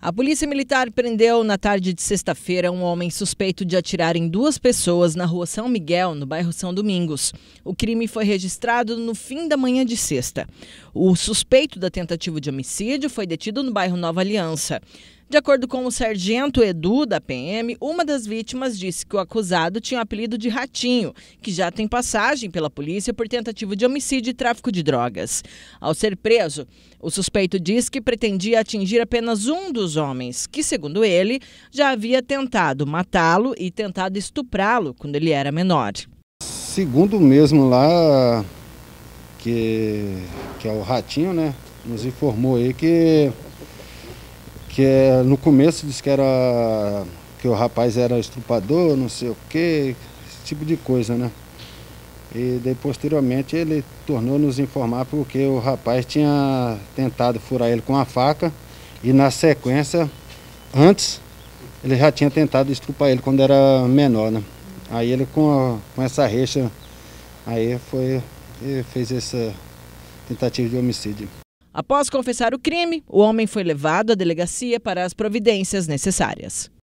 A polícia militar prendeu na tarde de sexta-feira um homem suspeito de atirar em duas pessoas na rua São Miguel, no bairro São Domingos. O crime foi registrado no fim da manhã de sexta. O suspeito da tentativa de homicídio foi detido no bairro Nova Aliança. De acordo com o sargento Edu da PM, uma das vítimas disse que o acusado tinha o apelido de Ratinho, que já tem passagem pela polícia por tentativa de homicídio e tráfico de drogas. Ao ser preso, o suspeito diz que pretendia atingir apenas um dos homens, que, segundo ele, já havia tentado matá-lo e tentado estuprá-lo quando ele era menor. Segundo mesmo lá, que, que é o Ratinho, né? Nos informou aí que que no começo disse que era que o rapaz era estrupador, não sei o quê, esse tipo de coisa, né? E daí, posteriormente ele tornou nos informar porque o rapaz tinha tentado furar ele com a faca e na sequência, antes, ele já tinha tentado estrupar ele quando era menor, né? Aí ele com, a, com essa reixa aí foi fez essa tentativa de homicídio. Após confessar o crime, o homem foi levado à delegacia para as providências necessárias.